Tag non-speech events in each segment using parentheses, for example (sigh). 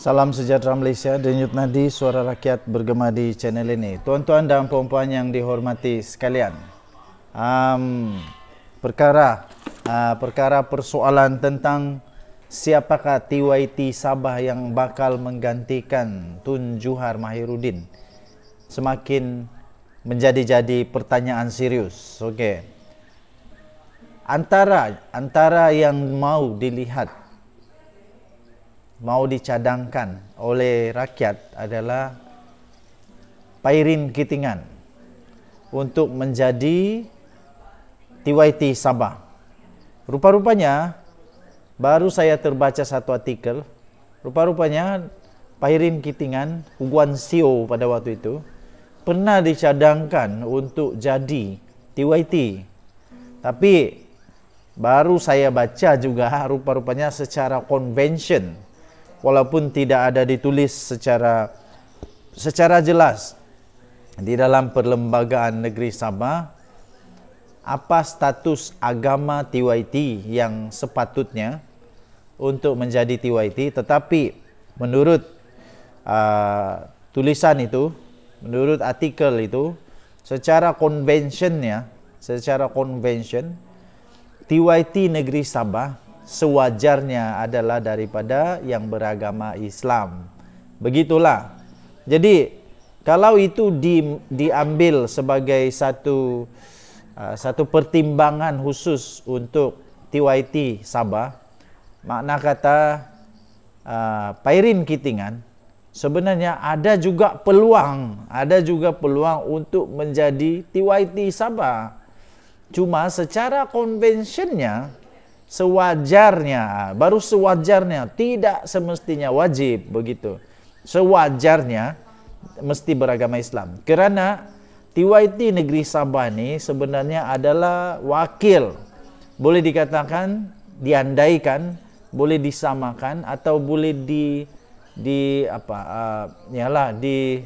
Salam sejahtera Malaysia, Denyut Nadi, Suara Rakyat bergema di channel ini. Tuan-tuan dan puan-puan yang dihormati sekalian. Um, perkara uh, perkara persoalan tentang siapakah TYT Sabah yang bakal menggantikan Tun Juhar Mahirudin semakin menjadi-jadi pertanyaan serius. Okey. Antara antara yang mau dilihat mau dicadangkan oleh rakyat adalah Pairin Kitingan untuk menjadi TYT Sabah. Rupa-rupanya baru saya terbaca satu artikel, rupa-rupanya Pairin Kitingan, Guan Sio pada waktu itu pernah dicadangkan untuk jadi TYT. Tapi baru saya baca juga rupa-rupanya secara convention walaupun tidak ada ditulis secara secara jelas di dalam perlembagaan negeri Sabah apa status agama TYT yang sepatutnya untuk menjadi TYT tetapi menurut uh, tulisan itu menurut artikel itu secara konvensionnya secara konvensyen TYT Negeri Sabah sewajarnya adalah daripada yang beragama Islam. Begitulah. Jadi kalau itu di, diambil sebagai satu uh, satu pertimbangan khusus untuk TYT Sabah, makna kata uh, Pairin Kitingan sebenarnya ada juga peluang, ada juga peluang untuk menjadi TYT Sabah. Cuma secara konvensinya, sewajarnya baru sewajarnya tidak semestinya wajib begitu sewajarnya mesti beragama Islam kerana TYT negeri Sabah ni sebenarnya adalah wakil boleh dikatakan diandaikan boleh disamakan atau boleh di di apa uh, di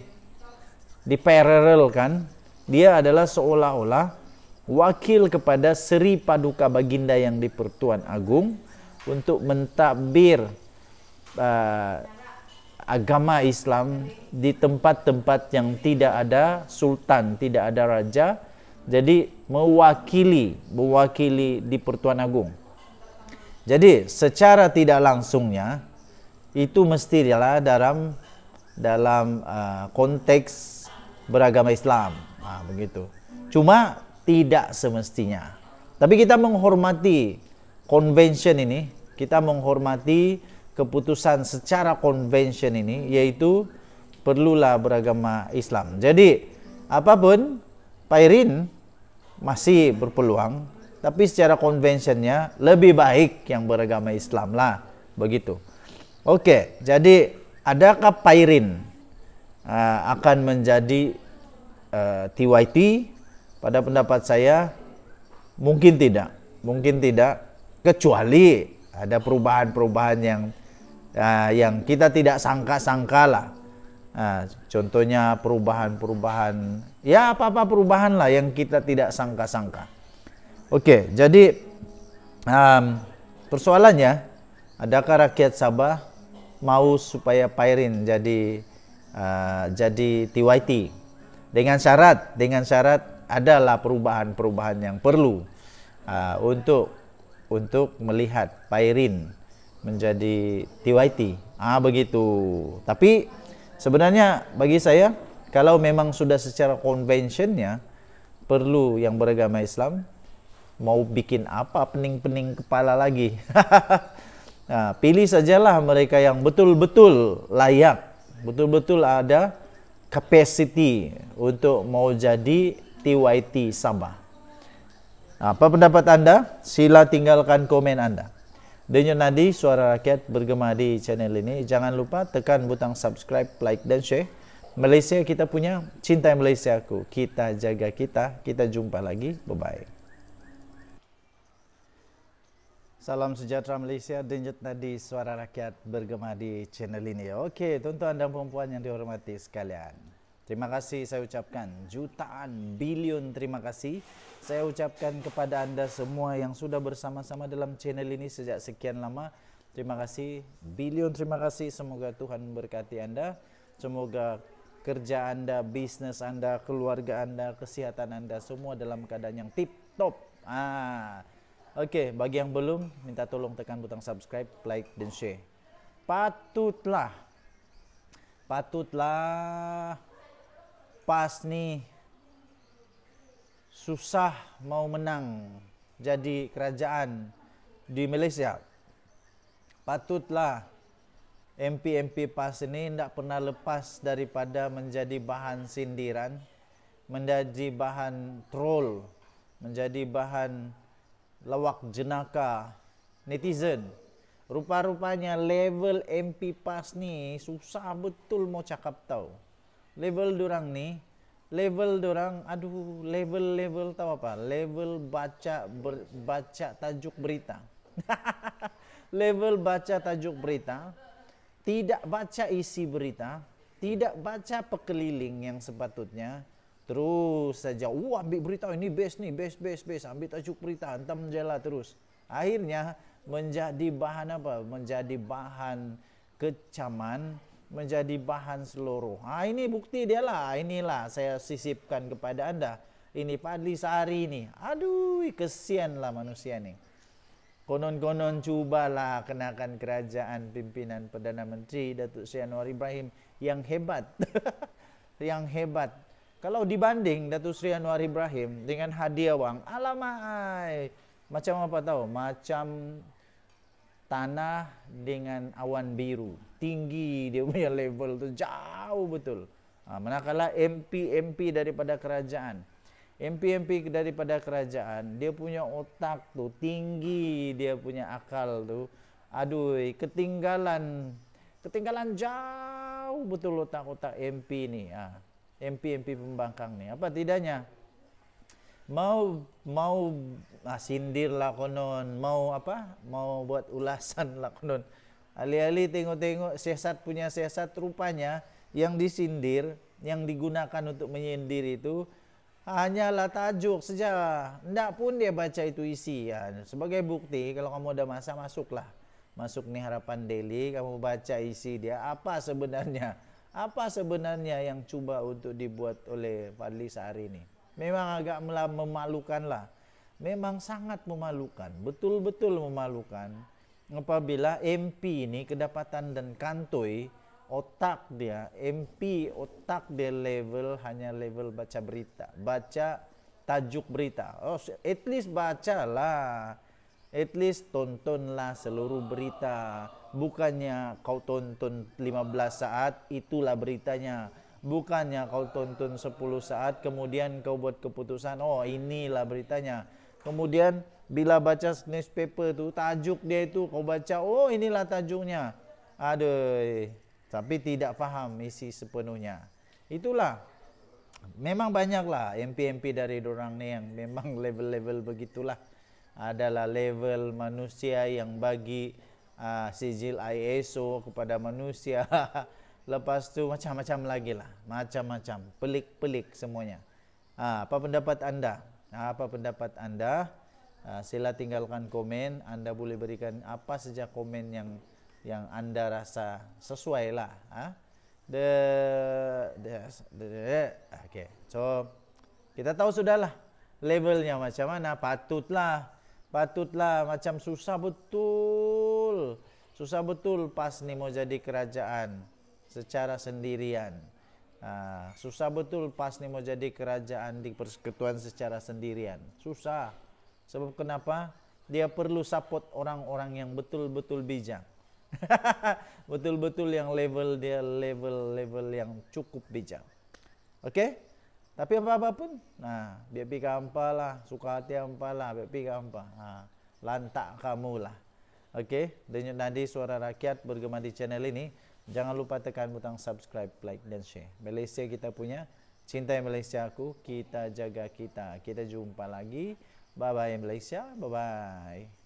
di parallel kan dia adalah seolah-olah wakil kepada Seri Paduka Baginda yang di Pertuan agung untuk mentadbir uh, agama Islam di tempat-tempat yang tidak ada sultan, tidak ada raja. Jadi mewakili, mewakili di Pertuan agung. Jadi secara tidak langsungnya itu mestilah dalam dalam uh, konteks beragama Islam. Ha, begitu. Cuma Tidak semestinya. Tapi kita menghormati convention ini, kita menghormati keputusan secara convention ini, yaitu perlulah beragama Islam. Jadi, apapun, Pak Irin masih berpeluang, tapi secara conventionnya lebih baik yang beragama Islam lah, begitu. Oke, jadi adakah Pak Irin uh, akan menjadi TYT uh, pada pendapat saya, mungkin tidak. Mungkin tidak, kecuali ada perubahan-perubahan yang uh, yang kita tidak sangka-sangka lah. Uh, contohnya perubahan-perubahan, ya apa-apa perubahan lah yang kita tidak sangka-sangka. Oke, jadi um, persoalannya, adakah rakyat Sabah mau supaya Pairin jadi uh, jadi TYT dengan syarat dengan syarat adalah perubahan-perubahan yang perlu uh, untuk untuk melihat Pairin menjadi TYT. Ah begitu. Tapi sebenarnya bagi saya kalau memang sudah secara konvensinya perlu yang beragama Islam mau bikin apa pening-pening kepala lagi. nah, (laughs) pilih sajalah mereka yang betul-betul layak, betul-betul ada capacity untuk mau jadi TYT Sabah. Ah, apa pendapat anda? Sila tinggalkan komen anda. Denyut Nadi, Suara Rakyat bergema di channel ini. Jangan lupa tekan butang subscribe, like dan share. Malaysia kita punya, cinta Malaysia aku. Kita jaga kita. Kita jumpa lagi. Bye-bye. Salam sejahtera Malaysia, denyut nadi suara rakyat bergema di channel ini. Okey, tuan-tuan dan puan-puan yang dihormati sekalian. Terima kasih saya ucapkan jutaan bilion terima kasih saya ucapkan kepada anda semua yang sudah bersama-sama dalam channel ini sejak sekian lama. Terima kasih bilion terima kasih semoga Tuhan berkati anda. Semoga kerja anda, bisnes anda, keluarga anda, kesehatan anda semua dalam keadaan yang tip top. Ah. Oke, okay, bagi yang belum minta tolong tekan butang subscribe, like dan share. Patutlah patutlah lepas ni susah mau menang jadi kerajaan di Malaysia. Patutlah MP-MP PAS ini tidak pernah lepas daripada menjadi bahan sindiran, menjadi bahan troll, menjadi bahan lawak jenaka netizen. Rupa-rupanya level MP PAS ni susah betul mau cakap tau level dorang ni level dorang, aduh level level tahu apa level baca ber, baca tajuk berita (laughs) level baca tajuk berita tidak baca isi berita tidak baca pekeliling yang sepatutnya terus saja wah oh, ambil berita ini best ni best best best ambil tajuk berita antam jela terus akhirnya menjadi bahan apa menjadi bahan kecaman menjadi bahan seluruh. Ha, ini bukti dia lah. Ha, inilah saya sisipkan kepada anda. Ini padli sehari ini. Aduh, kesianlah manusia ini. Konon-konon cubalah kenakan kerajaan pimpinan Perdana Menteri Datuk Seri Anwar Ibrahim yang hebat. (laughs) yang hebat. Kalau dibanding Datuk Seri Anwar Ibrahim dengan hadiah wang, alamai. Macam apa tahu? Macam tanah dengan awan biru. Tinggi dia punya level tu jauh betul. Ha, manakala MP-MP daripada kerajaan. MP-MP daripada kerajaan, dia punya otak tu tinggi dia punya akal tu. Aduh, ketinggalan ketinggalan jauh betul otak-otak MP ni. Ha, MP-MP pembangkang ni. Apa tidaknya? mau mau ah, sindir lah konon, mau apa? Mau buat ulasan lah konon. Alih-alih tengok-tengok sesat punya sesat rupanya yang disindir, yang digunakan untuk menyindir itu hanyalah tajuk saja. Tidak pun dia baca itu isi. Ya. Sebagai bukti, kalau kamu ada masa masuklah. Masuk nih harapan daily, kamu baca isi dia. Apa sebenarnya? Apa sebenarnya yang cuba untuk dibuat oleh Fadli sehari ini? memang agak memalukan lah. Memang sangat memalukan, betul-betul memalukan. Apabila MP ini kedapatan dan kantoi, otak dia, MP otak dia level hanya level baca berita. Baca tajuk berita. Oh, at least bacalah. At least tontonlah seluruh berita. Bukannya kau tonton 15 saat, itulah beritanya bukannya kau tonton 10 saat kemudian kau buat keputusan oh inilah beritanya kemudian bila baca newspaper tu tajuk dia itu kau baca oh inilah tajuknya aduh tapi tidak faham isi sepenuhnya itulah memang banyaklah MP-MP dari orang ni yang memang (laughs) level-level begitulah adalah level manusia yang bagi uh, sijil ISO kepada manusia (laughs) Lepas tu macam-macam lagi lah. Macam-macam. Pelik-pelik semuanya. Ha, apa pendapat anda? Ha, apa pendapat anda? Ha, sila tinggalkan komen. Anda boleh berikan apa saja komen yang yang anda rasa sesuai lah. Ha? The, the, the, the, the. Okay. So, kita tahu sudah lah levelnya macam mana. Patutlah. Patutlah macam susah betul. Susah betul pas ni mau jadi kerajaan secara sendirian. Ha, susah betul PAS ni mau jadi kerajaan di persekutuan secara sendirian. Susah. Sebab kenapa? Dia perlu support orang-orang yang betul-betul bijak. (laughs) Betul-betul yang level dia level-level yang cukup bijak. Okey? Tapi apa-apa pun, nah, biar pergi lah, suka hati ampalah, biar pergi kampa. Ha, lantak kamu lah. Okey? Denyut nadi suara rakyat bergema di channel ini. Jangan lupa tekan butang subscribe, like dan share. Malaysia kita punya. Cintai Malaysia aku. Kita jaga kita. Kita jumpa lagi. Bye-bye Malaysia. Bye-bye.